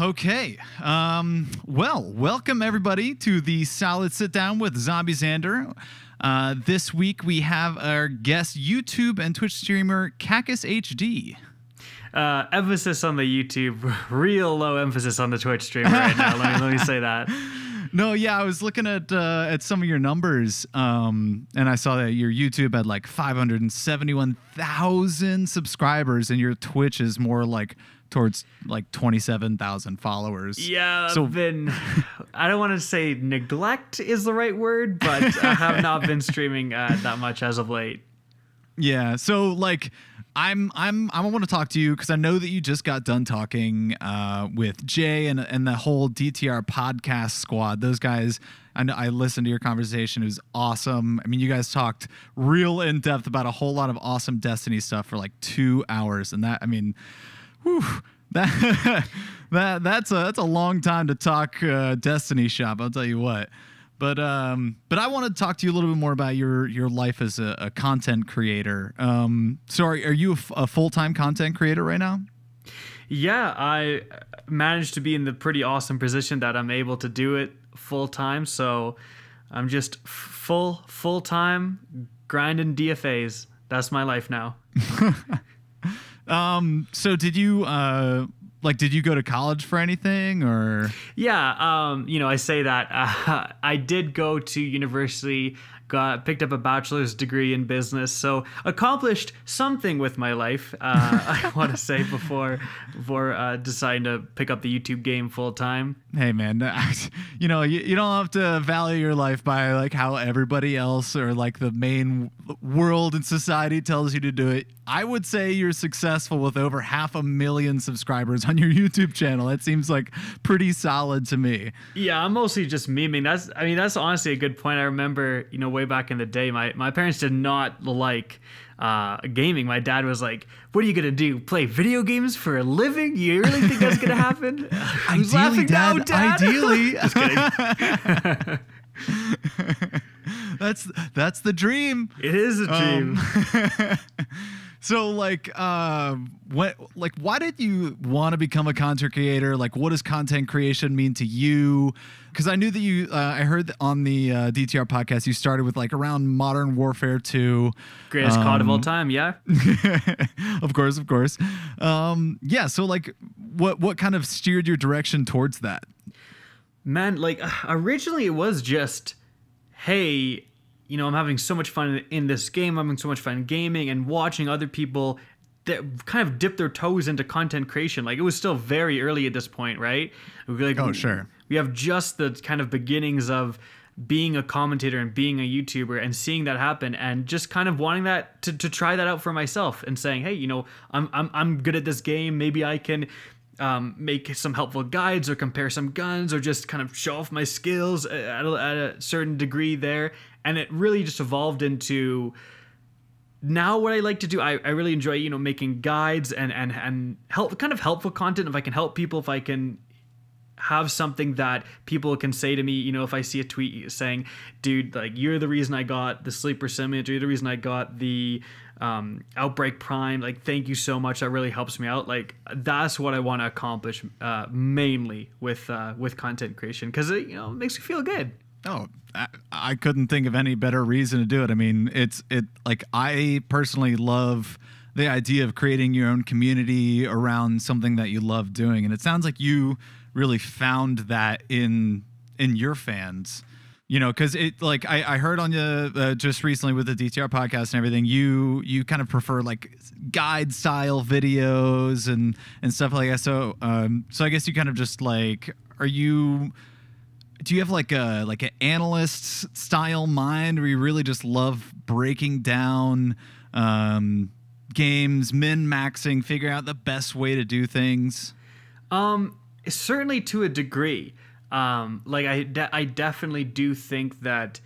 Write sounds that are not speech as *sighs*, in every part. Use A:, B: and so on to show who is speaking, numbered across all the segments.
A: Okay. Um, well, welcome everybody to the Solid Sit Down with Zombie Xander. Uh, this week we have our guest YouTube and Twitch streamer Cacus HD.
B: Uh, emphasis on the YouTube, *laughs* real low emphasis on the Twitch streamer right now. let, me, let me say that. *laughs* No, yeah, I was looking
A: at uh, at some of your numbers, um, and I saw that your YouTube had like 571,000 subscribers, and your Twitch is more like towards like
B: 27,000 followers. Yeah. So then I don't want to say neglect is the right word, but I have *laughs* not been streaming uh, that much as of late.
A: Yeah. So like I'm I'm I want to talk to you because I know that you just got done talking uh, with Jay and and the whole DTR podcast squad. Those guys, I know, I listened to your conversation. It was awesome. I mean, you guys talked real in depth about a whole lot of awesome Destiny stuff for like two hours, and that I mean, Whew, *laughs* that, that that's a that's a long time to talk uh, Destiny shop. I'll tell you what. But um, but I want to talk to you a little bit more about your your life as a, a content creator. Um, so are, are you a, f- a full time content creator right now?
B: Yeah, I managed to be in the pretty awesome position that I'm able to do it full time. So I'm just full full time grinding DFAs. That's my life now. *laughs*
A: Um, so did you uh like did you go to college for anything or
B: yeah um, you know i say that uh, *laughs* i did go to university got picked up a bachelor's degree in business, so accomplished something with my life. Uh, *laughs* I want to say before before uh, deciding to pick up the YouTube game full time. Hey man,
A: *laughs* you know you, you don't
B: have to value
A: your life by like how everybody else or like the main world and society tells you to do it. I would say you're successful with over half a million subscribers on your *laughs* YouTube channel. That seems like pretty solid to me.
B: Yeah, I'm mostly just memeing. That's I mean that's honestly a good point. I remember you know way back in the day, my, my parents did not like uh, gaming. My dad was like, "What are you gonna do? Play video games for a living? You really think that's gonna happen?" *laughs* I'm laughing Dad, now, Dad. Ideally, *laughs* just kidding.
A: *laughs* that's that's the dream. It is a dream. Um, so like, uh, what like why did you want to become a content creator? Like, what does content creation mean to you? Because I knew that you, uh, I heard on the uh, DTR podcast you started with like around Modern Warfare Two, greatest um, COD of all um, time. Yeah, *laughs* of course, of course. Um, yeah. So like, what what kind of steered your direction towards that?
B: Man, like *sighs* originally it was just, hey, you know, I'm having so much fun in this game. I'm having so much fun gaming and watching other people that kind of dip their toes into content creation. Like it was still very early at this point, right? We'd like, oh, sure. We have just the kind of beginnings of being a commentator and being a YouTuber and seeing that happen and just kind of wanting that to, to try that out for myself and saying, hey, you know, I'm, I'm, I'm good at this game. Maybe I can um, make some helpful guides or compare some guns or just kind of show off my skills at a, at a certain degree there and it really just evolved into now what I like to do, I, I really enjoy, you know, making guides and and and help kind of helpful content. If I can help people, if I can have something that people can say to me, you know, if I see a tweet saying, dude, like you're the reason I got the sleeper simulator, you're the reason I got the um, outbreak prime, like thank you so much. That really helps me out. Like that's what I want to accomplish uh, mainly with uh, with content creation because it you know makes me feel good. Oh,
A: I, I couldn't think of any better reason to do it. I mean, it's it like I personally love the idea of creating your own community around something that you love doing, and it sounds like you really found that in in your fans you know because it like I, I heard on you uh, just recently with the dtr podcast and everything you you kind of prefer like guide style videos and and stuff like that so um so i guess you kind of just like are you do you have like a like an analyst style mind where you really just love breaking down
B: um, games, min maxing, figuring out the best way to do things? Um, certainly to a degree. Um, like I, de- I definitely do think that.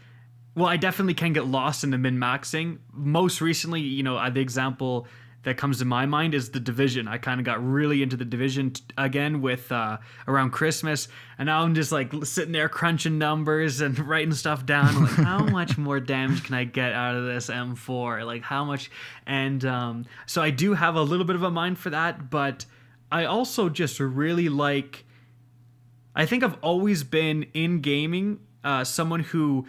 B: Well, I definitely can get lost in the min maxing. Most recently, you know, uh, the example that comes to my mind is the division. I kind of got really into the division t- again with uh, around Christmas, and now I'm just like sitting there crunching numbers and *laughs* writing stuff down. Like, how *laughs* much more damage can I get out of this M4? Like, how much? And um, so I do have a little bit of a mind for that, but I also just really like. I think I've always been in gaming uh, someone who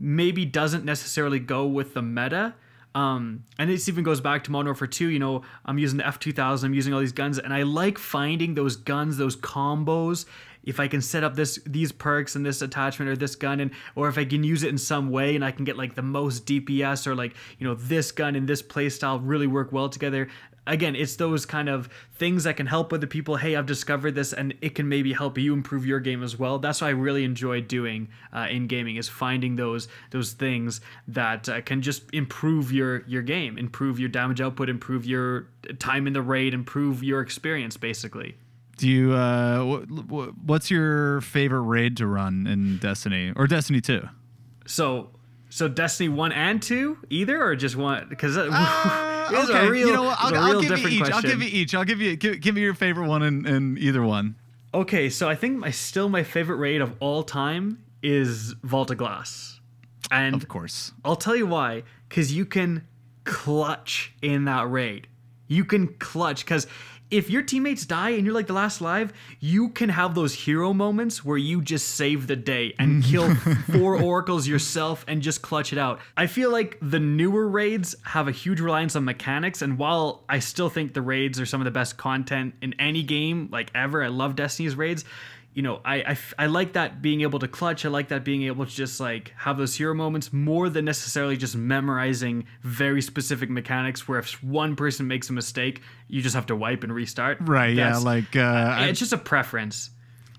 B: maybe doesn't necessarily go with the meta um, and this even goes back to Modern Warfare 2. You know, I'm using the F2000, I'm using all these guns, and I like finding those guns, those combos. If I can set up this these perks and this attachment or this gun, and or if I can use it in some way, and I can get like the most DPS or like you know this gun and this playstyle really work well together, again, it's those kind of things that can help other people. Hey, I've discovered this, and it can maybe help you improve your game as well. That's what I really enjoy doing uh, in gaming is finding those those things that uh, can just improve your your game, improve your damage output, improve your time in the raid, improve your experience, basically.
A: Do you? Uh, wh wh what's your favorite raid to run in Destiny or Destiny Two?
B: So so Destiny one and two, either or just one? Because uh, *laughs* uh okay, real, you know what? I'll, I'll give you each. Question. I'll give you each. I'll give you give, give me your favorite one and, either one. Okay, so I think my still my favorite raid of all time is Volta Glass, and of course I'll tell you why. Because you can clutch in that raid. You can clutch because if your teammates die and you're like the last live, you can have those hero moments where you just save the day and mm. kill *laughs* four oracles yourself and just clutch it out. I feel like the newer raids have a huge reliance on mechanics, and while I still think the raids are some of the best content in any game like ever, I love Destiny's raids you know, I, I, I, like that being able to clutch. I like that being able to just like have those hero moments more than necessarily just memorizing very specific mechanics where if one person makes a mistake, you just have to wipe and restart. Right. That's, yeah. Like, uh, it's just a preference.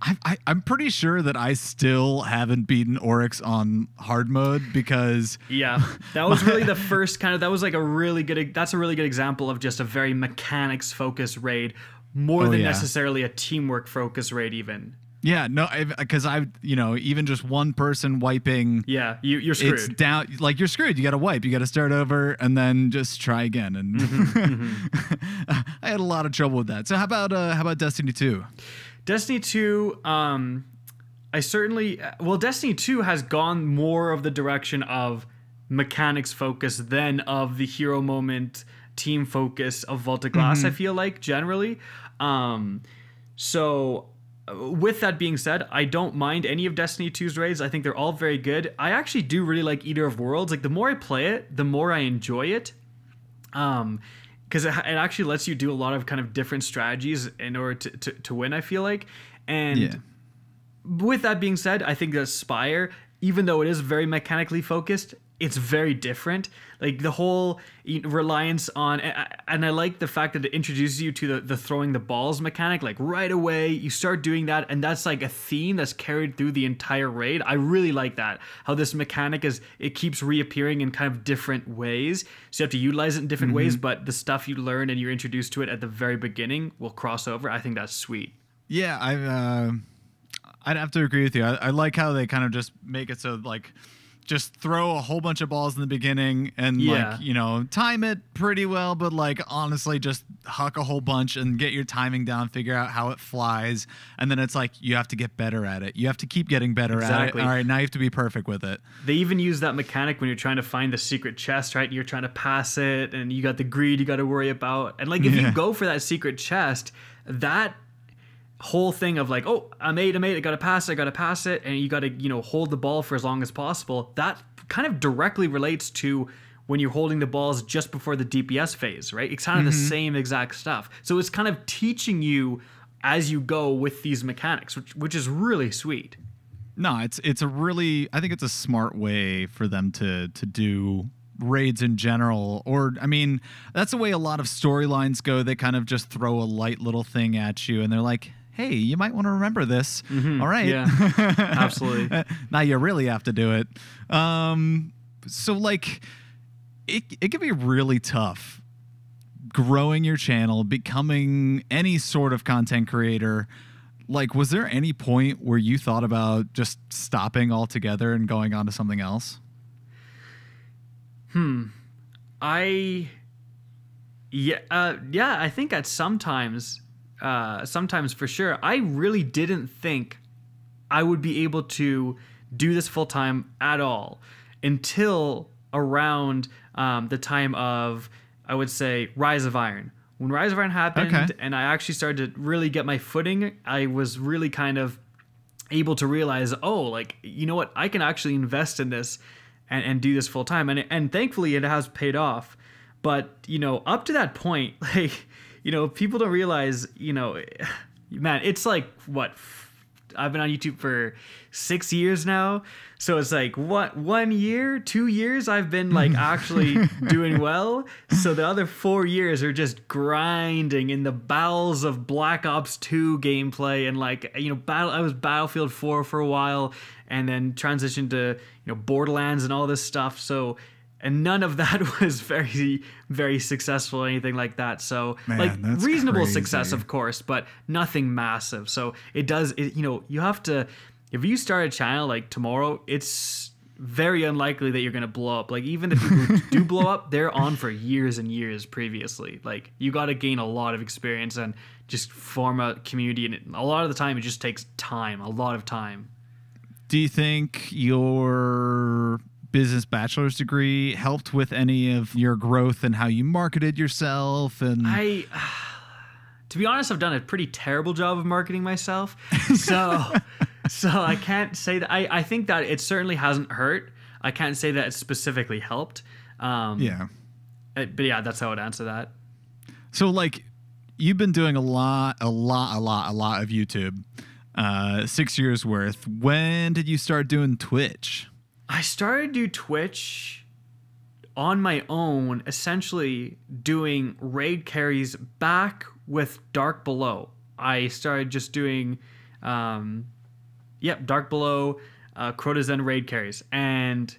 A: I, I, I'm pretty sure that I still haven't beaten Oryx on hard mode because
B: yeah, that was really the *laughs* first kind of that was like a really good that's a really good example of just a very mechanics focused raid more oh, than yeah. necessarily a teamwork focus raid even
A: yeah, no, because I, have you know, even just one person wiping.
B: Yeah, you, are screwed. It's
A: down, like you're screwed. You got to wipe. You got to start over, and then just try again.
B: And mm-hmm, mm-hmm. *laughs* I had a lot of trouble with that. So how about uh, how about Destiny Two? Destiny Two, um, I certainly well, Destiny Two has gone more of the direction of mechanics focus than of the hero moment team focus of Volta Glass. Mm-hmm. I feel like generally, um, so with that being said, I don't mind any of Destiny 2's raids. I think they're all very good. I actually do really like Eater of Worlds. Like the more I play it, the more I enjoy it. Um because it, it, actually lets you do a lot of kind of different strategies in order to, to, to win, I feel like. And yeah. with that being said, I think that Spire, even though it is very mechanically focused, it's very different. Like the whole reliance on, and I like the fact that it introduces you to the, the throwing the balls mechanic. Like right away, you start doing that, and that's like a theme that's carried through the entire raid. I really like that. How this mechanic is, it keeps reappearing in kind of different ways. So you have to utilize it in different mm-hmm. ways, but the stuff you learn and you're introduced to it at the very beginning will cross over. I think that's sweet.
A: Yeah, I, uh, I'd have to agree with you. I, I like how they kind of just make it so, like, just throw a whole bunch of balls in the beginning and yeah. like you know time it pretty well but like honestly just huck a whole bunch and get your timing down figure out how it flies and then it's like you have to get better at it you have to keep getting better exactly. at it all right now you have to be perfect with
B: it they even use that mechanic when you're trying to find the secret chest right you're trying to pass it and you got the greed you got to worry about and like if yeah. you go for that secret chest that whole thing of like, oh, I'm eight, I'm eight, I made, i made, i got to pass I gotta pass it, and you gotta, you know, hold the ball for as long as possible, that kind of directly relates to when you're holding the balls just before the DPS phase, right? It's kind of mm-hmm. the same exact stuff. So it's kind of teaching you as you go with these mechanics, which which is really sweet. No, it's it's a really I think it's a
A: smart way for them to to do raids in general or i mean that's the way a lot of storylines go they kind of just throw a light little thing at you and they're like hey, you might want to remember this. Mm-hmm. All right. Yeah, *laughs* absolutely. Uh, now you really have to do it. Um, so, like, it, it can be really tough growing your channel, becoming any sort of content creator. Like, was there any point where you thought about just stopping altogether and going on to something else?
B: Hmm. I. Yeah, uh, yeah. I think at sometimes uh, sometimes for sure. I really didn't think I would be able to do this full time at all until around um, the time of, I would say, Rise of Iron. When Rise of Iron happened okay. and I actually started to really get my footing, I was really kind of able to realize, oh, like, you know what? I can actually invest in this and, and do this full time. And, and thankfully, it has paid off. But, you know, up to that point, *laughs* like, you know, people don't realize, you know, *sighs* man, it's like what I've been on YouTube for six years now. So it's like what one year, two years I've been like *laughs* actually doing well. So the other four years are just grinding in the bowels of Black Ops 2 gameplay and like you know, battle I was Battlefield 4 for a while and then transitioned to, you know, Borderlands and all this stuff. So and none of that *laughs* was very very successful or anything like that so Man, like reasonable crazy. success of course but nothing massive so it does it, you know you have to if you start a channel like tomorrow it's very unlikely that you're going to blow up like even if you do blow up they're on for years and years previously like you got to gain a lot of experience and just form a community and a lot of the time it just takes time a lot of time
A: do you think your business bachelor's degree helped with any of your growth and how you marketed yourself and
B: I *sighs* to be honest, I've done a pretty terrible job of marketing myself. *laughs* So so I can't say that I, I think that it certainly hasn't hurt. I can't say that it specifically helped. Um, yeah. Eh, but yeah, that's how I'd answer that.
A: So like you've been doing a lot, a lot, a lot, a lot of YouTube. Uh, six years worth. When did you start doing Twitch?
B: I started to Twitch on my own, essentially doing raid carries back with Dark Below. I started just doing, um, yep, Dark Below, uh, Crota's Zen raid carries, and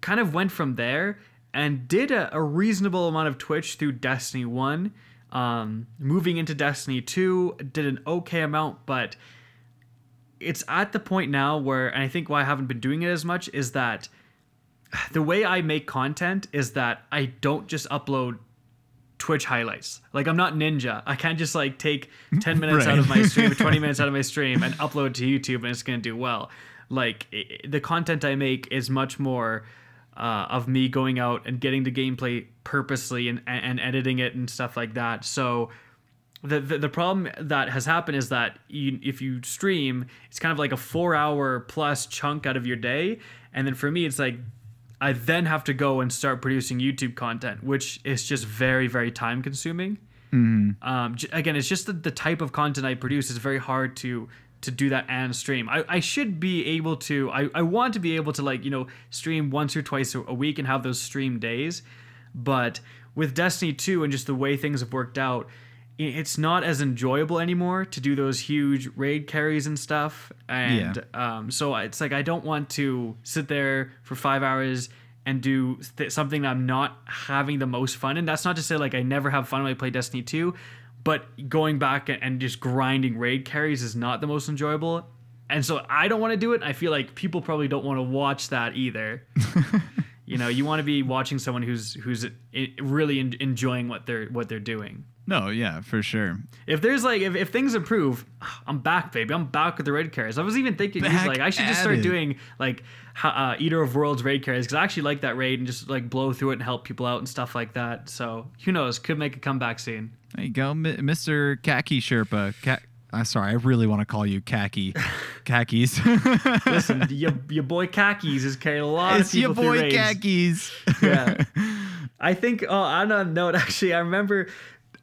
B: kind of went from there and did a, a reasonable amount of Twitch through Destiny 1. Um, moving into Destiny 2, did an okay amount, but it's at the point now where, and I think why I haven't been doing it as much is that the way I make content is that I don't just upload Twitch highlights. Like I'm not ninja. I can't just like take 10 *laughs* minutes right. out of my stream, 20 *laughs* minutes out of my stream and upload to YouTube and it's going to do well. Like it, the content I make is much more uh, of me going out and getting the gameplay purposely and, and editing it and stuff like that. So the, the, the problem that has happened is that you, if you stream, it's kind of like a four hour plus chunk out of your day, and then for me, it's like I then have to go and start producing YouTube content, which is just very very time consuming. Mm-hmm. Um, j- again, it's just the, the type of content I produce is very hard to to do that and stream. I, I should be able to, I, I want to be able to like, you know, stream once or twice a week and have those stream days. But with Destiny 2 and just the way things have worked out, it's not as enjoyable anymore to do those huge raid carries and stuff. And yeah. um, so it's like I don't want to sit there for five hours and do th- something I'm not having the most fun And That's not to say like I never have fun when I play Destiny 2, but going back and just grinding raid carries is not the most enjoyable. And so I don't want to do it. I feel like people probably don't want to watch that either. *laughs* You know, you want to be watching someone who's who's really enjoying what they're what they're doing.
A: No, yeah, for sure.
B: If there's like if, if things improve, *sighs* I'm back, baby. I'm back with the raid carries. I was even thinking he's like I should just start it. doing like uh, Eater of Worlds raid carries because I actually like that raid and just like blow through it and help people out and stuff like that. So who knows? Could make a comeback soon.
A: There you go, M- Mr. Khaki Sherpa. Ka- I'm uh, sorry, I really
B: want to call you khaki, *laughs* khakis. Listen, *laughs* your, your boy khakis is carrying a lot it's of your boy khakis. *laughs* yeah, I think. Oh, on a note, actually, I remember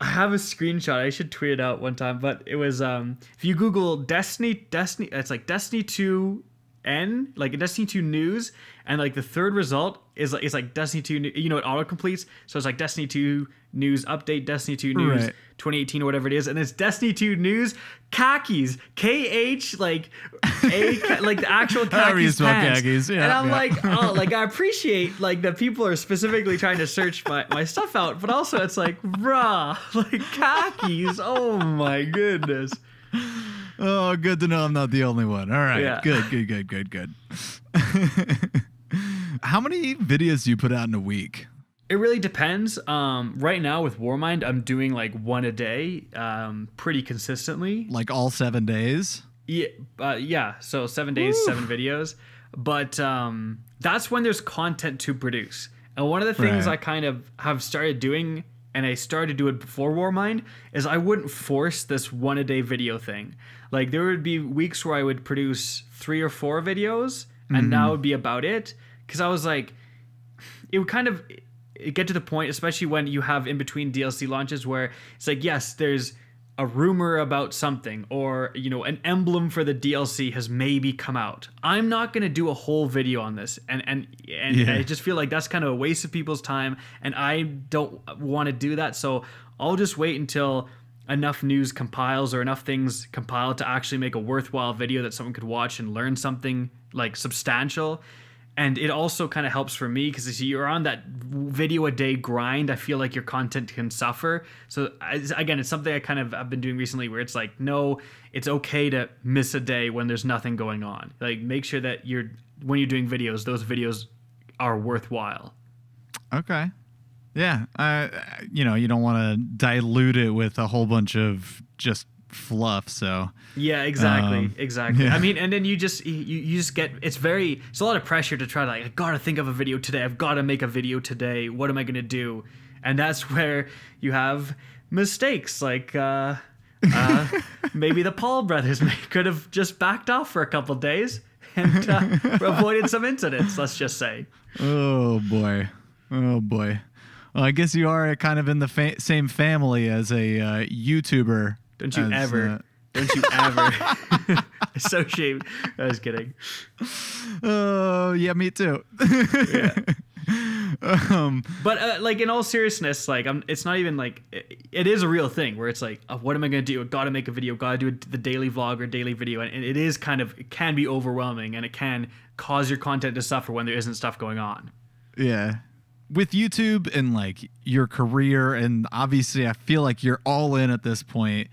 B: I have a screenshot. I should tweet it out one time, but it was um if you Google Destiny Destiny it's like Destiny 2 N, like Destiny 2 news, and like the third result is like it's like Destiny 2, you know, it auto completes. So it's like Destiny 2 news update, Destiny 2 news right. 2018 or whatever it is, and it's Destiny 2 news khakis, K H like a *laughs* like the actual khakis, pants. khakis yeah, and I'm yeah. like, oh, *laughs* like I appreciate like that people are specifically trying to search my my stuff out, but also it's like, bruh, *laughs* like khakis. Oh my goodness
A: oh, good to know I'm not the only one. All right. Yeah. Good, good, good, good, good. *laughs* How many videos do you put out in a week?
B: It really depends. Um, right now with Warmind, I'm doing like one a day, um, pretty consistently.
A: Like all seven days.
B: Yeah, uh, yeah. So seven days, Woo. seven videos. But um, that's when there's content to produce. And one of the things right. I kind of have started doing and I started to do it before Warmind, is I wouldn't force this one a day video thing. Like there would be weeks where I would produce three or four videos, and mm-hmm. that would be about it. Because I was like, it would kind of get to the point, especially when you have in between DLC launches, where it's like, yes, there's a rumor about something or you know an emblem for the DLC has maybe come out. I'm not going to do a whole video on this and and and yeah. I just feel like that's kind of a waste of people's time and I don't want to do that. So I'll just wait until enough news compiles or enough things compiled to actually make a worthwhile video that someone could watch and learn something like substantial and it also kind of helps for me because you're on that video a day grind i feel like your content can suffer so again it's something i kind of i've been doing recently where it's like no it's okay to miss a day when there's nothing going on like make sure that you're when you're doing videos those videos are worthwhile
A: okay yeah uh, you know you don't want to dilute it with a whole bunch of just fluff. So
B: yeah, exactly, um, exactly. Yeah. I mean, and then you just you, you just get it's very it's a lot of pressure to try to like I gotta think of a video today. I've gotta make a video today. What am I gonna do? And that's *laughs* where you have mistakes like. uh uh, *laughs* maybe the Paul brothers may, could have just backed off for a couple days and uh, *laughs* avoided some incidents. Let's just say.
A: Oh boy, oh boy. Well, I guess you are kind of in the fa- same family as a uh, YouTuber don't you That's ever. Not- uh,
B: don't you ever *laughs* *laughs* associate? I was kidding.
A: Oh uh, yeah, me too. yeah. *laughs* Um,
B: but uh, like in all seriousness, like I'm, it's not even like it, it is a real thing where it's like, uh, what am I gonna do? I gotta make a video. Gotta do a, the daily vlog or daily video, and it is kind of it can be overwhelming, and it can cause your content to suffer when there isn't stuff going on.
A: Yeah, with YouTube and like your career, and obviously, I feel like you're all in at this point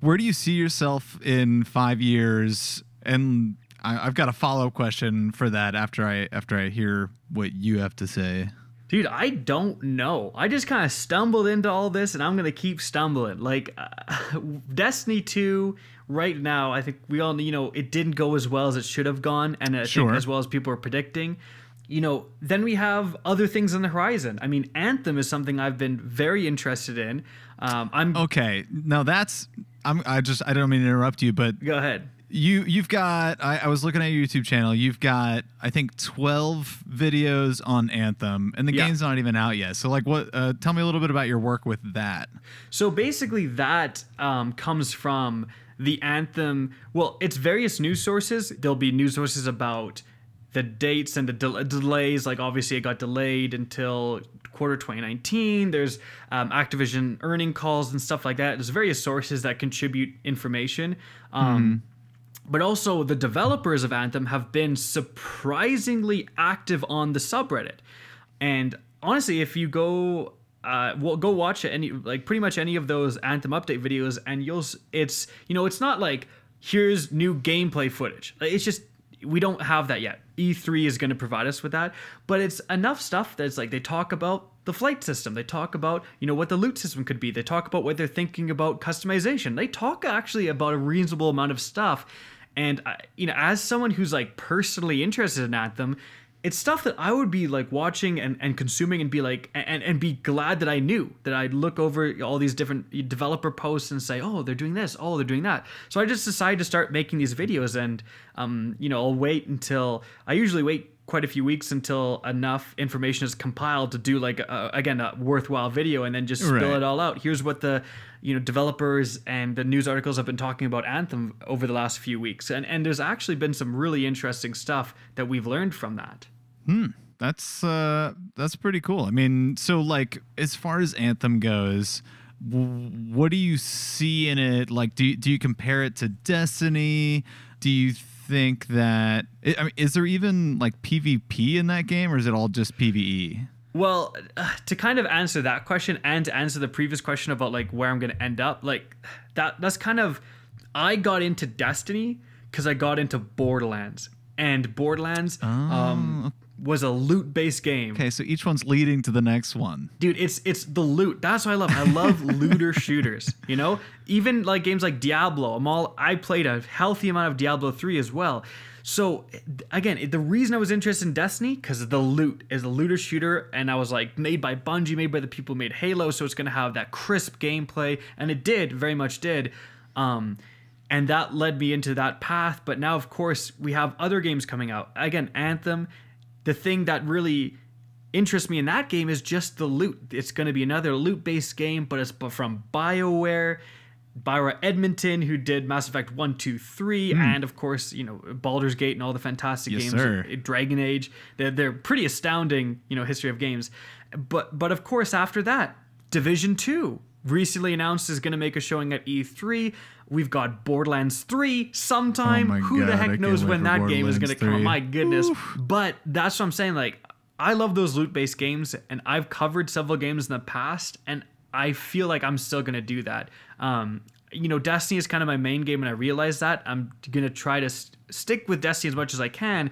A: where do you see yourself in five years? And I, have got a follow up question for that after I after I
B: hear what you have to say. Dude, I don't know. I just kind of stumbled into all this, and I'm gonna keep stumbling. Like uh, *laughs* Destiny Two, right now, I think we all you know it didn't go as well as it should have gone, and I sure. think as well as people were predicting you know, then we have other things on the horizon. I mean, Anthem is something I've been very interested in. Um, I'm okay. Now that's
A: I'm. I just I don't mean to interrupt you, but go ahead. You you've got. I, I was looking at your YouTube channel. You've got I think twelve videos on Anthem, and the yeah. game's not even out yet. So like, what? Uh, tell me a little bit about your work
B: with that. So basically, that um, comes from the Anthem. Well, it's various news sources. There'll be news sources about the dates and the de- delays. Like obviously, it got delayed until quarter 2019. There's um, Activision earning calls and stuff like that. There's various sources that contribute information. Um, mm but also the developers of Anthem have been surprisingly active on the subreddit. And honestly, if you go uh, well, go watch any like pretty much any of those Anthem update videos, and you'll it's you know it's not like here's new gameplay footage. It's just we don't have that yet. E3 is going to provide us with that, but it's enough stuff that's like they talk about the flight system, they talk about, you know, what the loot system could be. They talk about what they're thinking about customization. They talk actually about a reasonable amount of stuff. And I, uh, you know, as someone who's like personally interested in Anthem, it's stuff that I would be like watching and, and consuming and be like and, and be glad that I knew that I'd look over all these different developer posts and say, oh, they're doing this, oh, they're doing that. So I just decided to start making these videos and um, you know, I'll wait until I usually wait quite a few weeks until enough information is compiled to do like a, again a worthwhile video and then just spill right. it all out here's what the you know developers and the news articles have been talking about anthem over the last few weeks and and there's actually been some really interesting stuff that we've learned from that
A: hmm that's uh that's pretty cool i mean so like as far as anthem goes what do you see in it? Like, do you, do you compare it to Destiny? Do you think that I mean, is there even like PvP in that game, or is it all just PVE?
B: Well, to kind of answer that question and to answer the previous question about like where I'm gonna end up, like that that's kind of I got into Destiny because I got into Borderlands and Borderlands. Um, oh, um, was a loot based game. Okay, so each one's
A: leading to the next one.
B: Dude, it's it's the loot. That's what I love. I love *laughs* looter shooters. You know, even like games like Diablo. I'm all I played a healthy amount of Diablo three as well. So again, the reason I was interested in Destiny because the loot is a looter shooter, and I was like made by Bungie, made by the people who made Halo, so it's gonna have that crisp gameplay, and it did very much did. Um, and that led me into that path. But now, of course, we have other games coming out. Again, Anthem, the thing that really interests me in that game is just the loot. It's going to be another loot based game, but it's from BioWare. Bioware Edmonton, who did Mass Effect 1, 2, 3, mm. and of course, you know, Baldur's Gate and all the fantastic yes, games, sir. Eh, Dragon Age. They're, they're pretty astounding, you know, history of games. But but of course, after that, Division 2, recently announced is going to make a showing at E3. We've got Borderlands 3 sometime. Oh Who God, the heck knows when that game is going to come? Oh my goodness. Oof. But that's what I'm saying. Like, I love those loot based games, and I've covered several games in the past, and I feel like I'm still going to do that. Um, you know, Destiny is kind of my main game, and I realize that. I'm going to try to st- stick with Destiny as much as I can.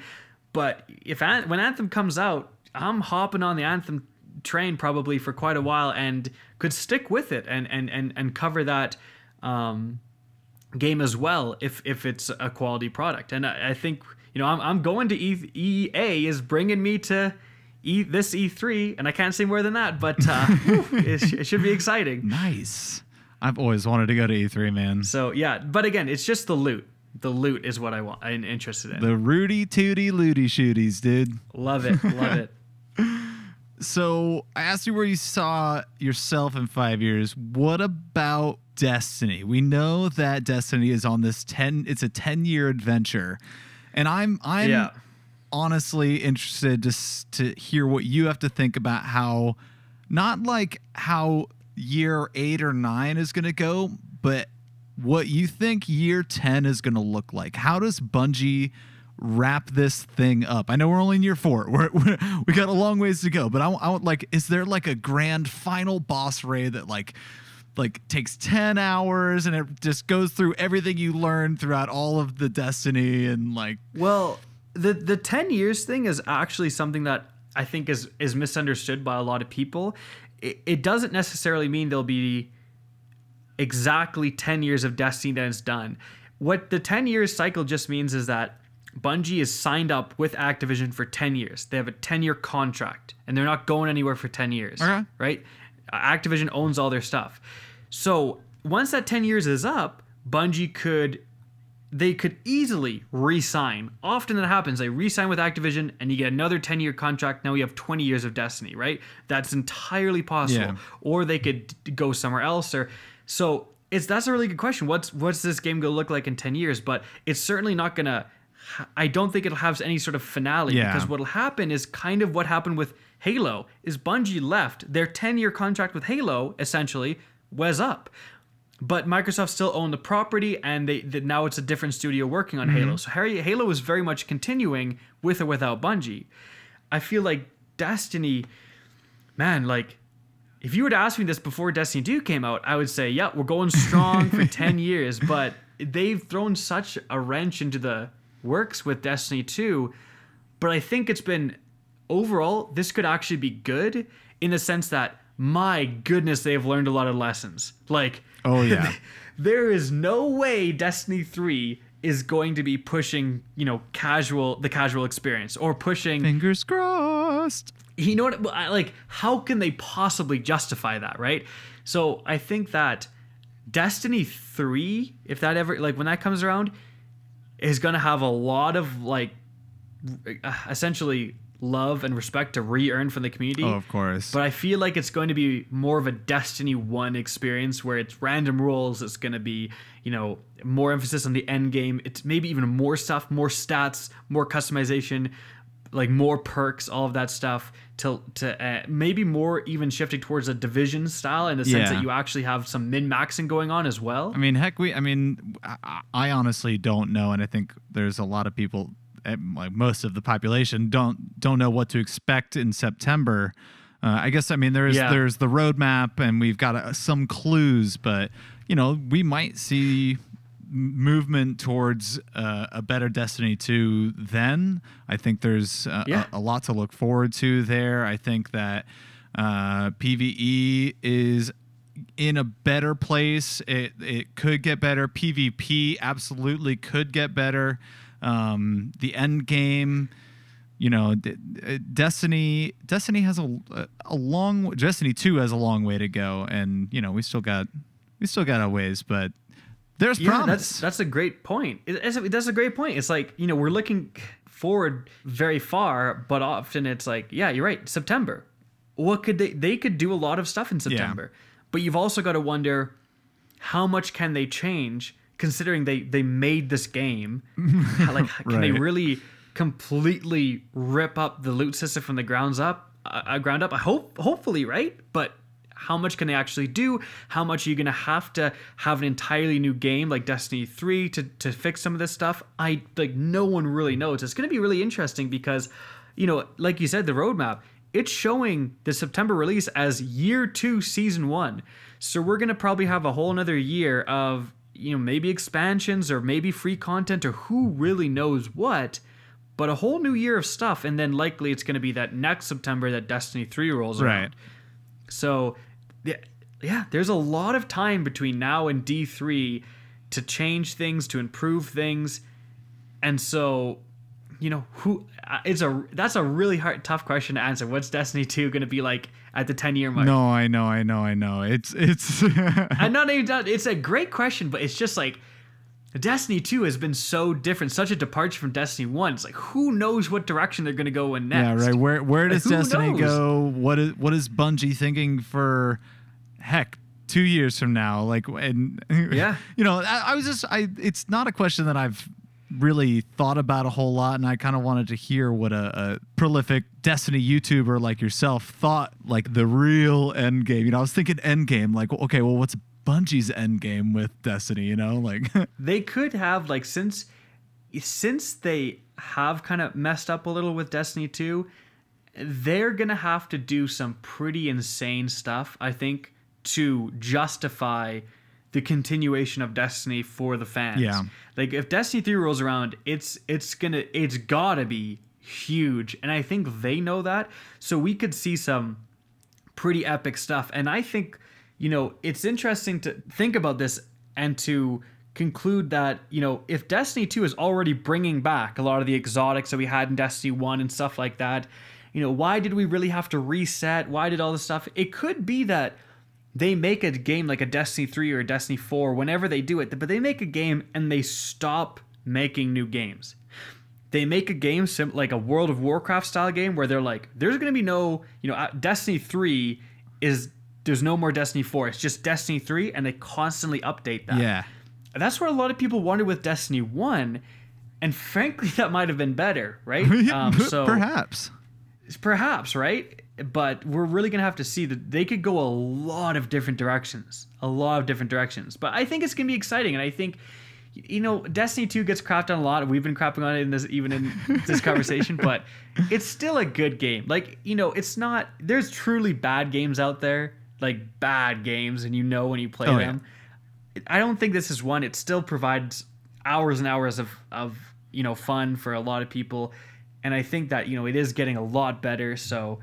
B: But if An- when Anthem comes out, I'm hopping on the Anthem train probably for quite a while, and could stick with it and and and and cover that um, game as well if if it's a quality product. And I, I think you know I'm I'm going to e- EA is bringing me to. E, this E3, and I can't say more than that, but uh, *laughs* it, it should be exciting. Nice. I've always wanted to go to E3, man. So yeah, but again, it's just the loot. The loot is what I want. I'm interested in.
A: The Rudy Tooty Looty Shooties, dude.
B: Love it. Love it. *laughs*
A: So I
B: asked you where you saw yourself in five
A: years. What about Destiny? We know that Destiny is on this ten. It's a ten year adventure, and I'm I'm yeah. honestly interested just to hear what you have to think about how, not like how year eight or nine is going to go, but what you think year ten is going to look like. How does Bungie wrap this thing up? I know we're only in year 4 *laughs* we're, we're, we got a long ways to go, but I, I want like, is there like a grand final boss raid that like, like takes 10 hours and it just goes through everything you learn throughout all of the destiny and like
B: well the the 10 years thing is actually something that i think is is misunderstood by a lot of people it, it doesn't necessarily mean there'll be exactly 10 years of destiny that is done what the 10 years cycle just means is that Bungie is signed up with Activision for 10 years. They have a 10 year contract and they're not going anywhere for 10 years. Okay. Right? Activision owns all their stuff. So once that 10 years is up, Bungie could they could easily re-sign. Often that happens. They re-sign with Activision and you get another 10-year contract. Now you have 20 years of Destiny, right? That's entirely possible. Yeah. Or they could go somewhere else or so it's that's a really good question. What's what's this game gonna look like in 10 years? But it's certainly not gonna I don't think it'll have any sort of finale yeah. because what'll happen is kind of what happened with Halo is Bungie left their 10-year contract with Halo essentially was up. But Microsoft still owned the property and they, they now it's a different studio working on mm-hmm. Halo. So Harry, Halo is very much continuing with or without Bungie. I feel like Destiny man, like if you were to ask me this before Destiny 2 came out, I would say, "Yeah, we're going strong for *laughs* 10 years, but they've thrown such a wrench into the works with Destiny 2, but I think it's been overall, this could actually be good in the sense that my goodness, they have learned a lot of lessons. Like, oh, yeah. *laughs* there is no way Destiny 3 is going to be pushing, you know, casual, the casual experience or pushing. Fingers crossed. You know what? Like, how can they possibly justify that, right? So I think that Destiny 3, if that ever, like, when that comes around, is going to have a lot of like uh, essentially love and respect to re-earn from the community. Oh, of course. But I feel like it's going to be more of a Destiny 1 experience where it's random rules, it's going to be, you know, more emphasis on the end game, it's maybe even more stuff, more stats, more customization, like more perks, all of that stuff to to uh, maybe more even shifting towards a division style in the sense yeah. that you actually have some min maxing going on as well. I mean, heck, we. I mean, I,
A: I, honestly don't know, and I think there's a lot of people, eh, like most of the population, don't don't know what to expect in September. Uh, I guess I mean there's yeah. there's the roadmap, and we've got uh, some clues, but you know we might see movement towards uh, a better Destiny 2 then. I think there's uh, yeah. a, a, lot to look forward to there. I think that uh, PvE is in a better place. It, it could get better. PvP absolutely could get better. Um, the end game you know, Destiny Destiny has a a long Destiny 2 has a long way to go and you know, we still got we still got a ways, but
B: there's yeah, promise. That's, that's a great point. It, that's a great point. It's like, you know, we're looking forward very far, but often it's like, yeah, you're right, September. What could they they could do a lot of stuff in September. Yeah. But you've also got to wonder how much can they change considering they they made this game? like *laughs* can right. they really completely rip up the loot system from the grounds up? Uh, uh ground up. I hope hopefully, right? But how much can they actually do? How much are you going to have to have an entirely new game like Destiny 3 to, to fix some of this stuff? I like no one really knows. It's going to be really interesting because, you know, like you said, the roadmap, it's showing the September release as year two, season one. So we're going to probably have a whole another year of, you know, maybe expansions or maybe free content or who really knows what but a whole new year of stuff and then likely it's going to be that next september that destiny 3 rolls around right. So, yeah, yeah, there's a lot of time between now and D3 to change things, to improve things. And so, you know, who uh, it's a that's a really hard tough question to answer. What's Destiny 2 going to be like at the 10 year mark? No,
A: I know, I know, I know. It's
B: it's *laughs* I'm not even done. It's a great question, but it's just like Destiny 2 has been so different, such a departure from Destiny 1. It's like who knows what direction they're going to go in next. Yeah, right. Where where does like, Destiny knows? go?
A: What is what is Bungie thinking for heck 2 years from now? Like and *laughs* Yeah. You know, I, I was just I it's not a question that I've really thought about a whole lot and I kind of wanted to hear what a, a, prolific Destiny YouTuber like yourself thought like the real end game. You know, I was thinking end game like okay, well what's Bungie's end game with Destiny, you know? Like
B: *laughs* they could have like since since they have kind of messed up a little with Destiny 2, they're going to have to do some pretty insane stuff, I think, to justify the continuation of Destiny for the fans. Yeah. Like if Destiny 3 rolls around, it's it's going to it's got to be huge. And I think they know that. So we could see some pretty epic stuff. And I think you know, it's interesting to think about this and to conclude that, you know, if Destiny 2 is already bringing back a lot of the exotics that we had in Destiny 1 and stuff like that, you know, why did we really have to reset? Why did all this stuff? It could be that they make a game like a Destiny 3 or a Destiny 4 whenever they do it, but they make a game and they stop making new games. They make a game sim- like a World of Warcraft style game where they're like, there's going to be no, you know, uh, Destiny 3 is there's no more Destiny 4. It's just Destiny 3, and they constantly update that. Yeah. that's where a lot of people wanted with Destiny 1. And frankly, *laughs* that might have been better, right? *laughs* um, so perhaps. Perhaps, right? But we're really going to have to see that they could go a lot of different directions. A lot of different directions. But I think it's going to be exciting. And I think you know, Destiny 2 gets crapped on a lot. We've been crapping on it in this even in this *laughs* conversation, but it's still a good game. Like, you know, it's not there's truly bad games out there like bad games and you know when you play oh, them. Yeah. I don't think this is one. It still provides hours and hours of of you know fun for a lot of people, and I think that you know it is getting a lot better. So.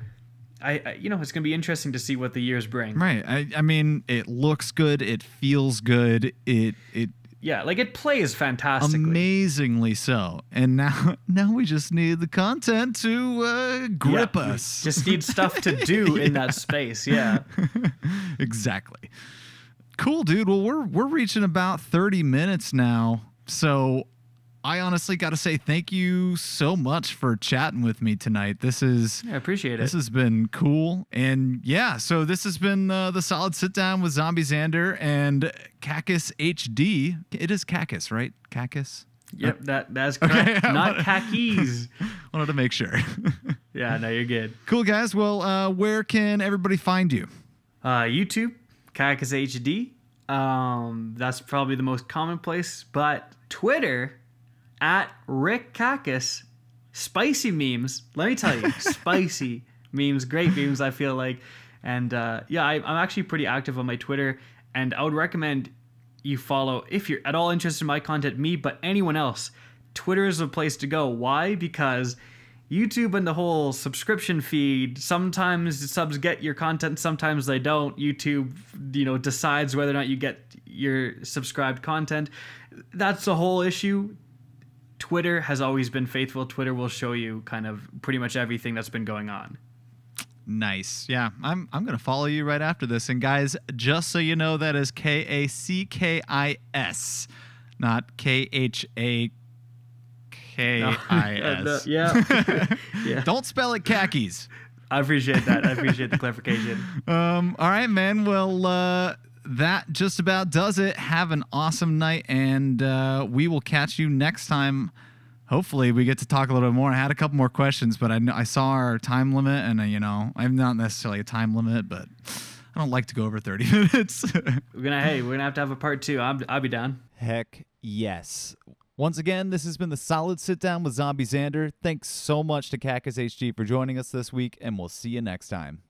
B: I, I you know it's gonna be interesting to see what the years bring.
A: Right. I, I mean it looks good. It feels good. It it
B: yeah, like it plays fantastically.
A: Amazingly so. And now *laughs* now we just need the content to uh, grip yeah, us. Just need stuff to do *laughs* in that space, yeah.
B: *laughs* exactly.
A: Cool, dude. Well, we're we're reaching about 30 minutes now. So I honestly got to say thank you so much for chatting with me tonight. This is I appreciate it. This has been cool, and yeah, so this has been uh, the solid sit down with Zombie Xander and Cacus HD. It is Cacus, right? Cacus.
B: Yep, uh, that that's okay. *laughs* Not khakis. *laughs* Wanted to make sure. *laughs* yeah, no, you're good.
A: Cool guys. Well, uh, where can everybody find you?
B: Uh, YouTube, Cacus HD. Um, that's probably the most common place, but Twitter at Rick Kakis. Spicy memes. Let me tell you, *laughs* spicy memes, great memes, I feel like. And uh, yeah, I, I'm actually pretty active on my Twitter, and I would recommend you follow, if you're at all interested in my content, me, but anyone else. Twitter is a place to go. Why? Because YouTube and the whole subscription feed, sometimes subs get your content, sometimes they don't. YouTube, you know, decides whether or not you get your subscribed content. That's the whole issue. Twitter has always been faithful. Twitter will show you kind of pretty much everything that's been going on.
A: Nice. Yeah, I'm I'm gonna follow you right after this. And guys, just so you know, that is K A C K I S, not K H A
B: K I S. *laughs* *laughs* Yeah. Don't spell it khakis. I appreciate that. I appreciate the clarification.
A: *laughs* Um. All right, man. Well. Uh, that just about does it. Have an awesome night, and uh, we will catch you next time. Hopefully, we get to talk a little bit more. I had a couple more questions, but I, I saw our time limit, and uh, you know, I'm not necessarily a time limit, but I don't like to go over 30 *laughs* minutes.
B: we're gonna hey, we're gonna have to have a part two. I'm, I'll be down. Heck yes. Once
A: again, this has been the solid sit down with Zombie Xander. Thanks so much to Cacus HG for joining us this
B: week, and we'll see you next time.